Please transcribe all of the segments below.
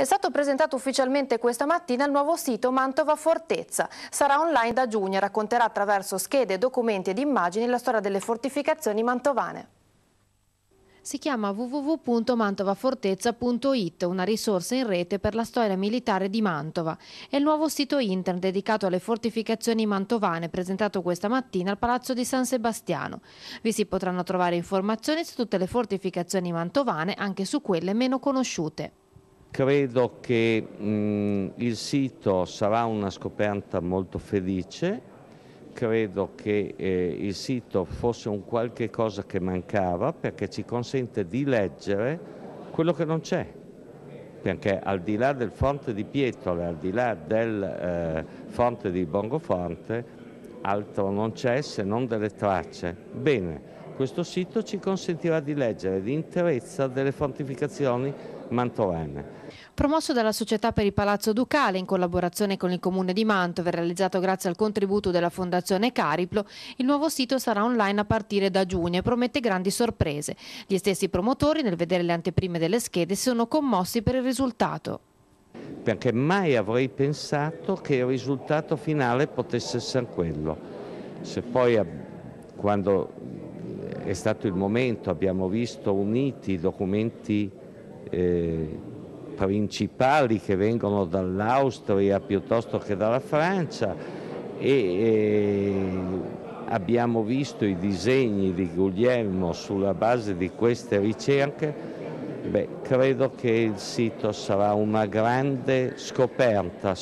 È stato presentato ufficialmente questa mattina il nuovo sito Mantova Fortezza. Sarà online da giugno e racconterà attraverso schede, documenti ed immagini la storia delle fortificazioni mantovane si chiama www.mantovafortezza.it, una risorsa in rete per la storia militare di Mantova. È il nuovo sito internet dedicato alle fortificazioni mantovane presentato questa mattina al Palazzo di San Sebastiano. Vi si potranno trovare informazioni su tutte le fortificazioni mantovane, anche su quelle meno conosciute. Credo che mh, il sito sarà una scoperta molto felice, credo che eh, il sito fosse un qualche cosa che mancava perché ci consente di leggere quello che non c'è, perché al di là del fonte di Pietole, al di là del eh, fonte di Bongofonte, altro non c'è se non delle tracce. Bene questo sito ci consentirà di leggere l'interezza delle fortificazioni mantovane. Promosso dalla Società per il Palazzo Ducale in collaborazione con il Comune di Mantova e realizzato grazie al contributo della Fondazione Cariplo, il nuovo sito sarà online a partire da giugno e promette grandi sorprese. Gli stessi promotori nel vedere le anteprime delle schede sono commossi per il risultato. Perché mai avrei pensato che il risultato finale potesse essere quello. Se poi eh, quando è stato il momento, abbiamo visto uniti i documenti eh, principali che vengono dall'Austria piuttosto che dalla Francia e eh, abbiamo visto i disegni di Guglielmo sulla base di queste ricerche Beh, credo che il sito sarà una grande scoperta.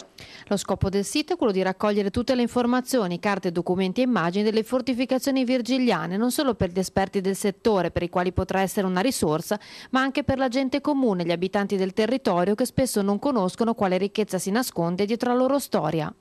Lo scopo del sito è quello di raccogliere tutte le informazioni, carte, documenti e immagini delle fortificazioni virgiliane, non solo per gli esperti del settore, per i quali potrà essere una risorsa, ma anche per la gente comune, gli abitanti del territorio che spesso non conoscono quale ricchezza si nasconde dietro la loro storia.